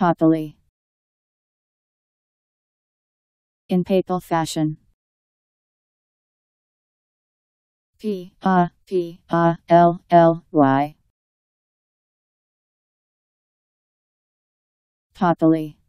Populi. In papal fashion. P A P A L L Y. Populi.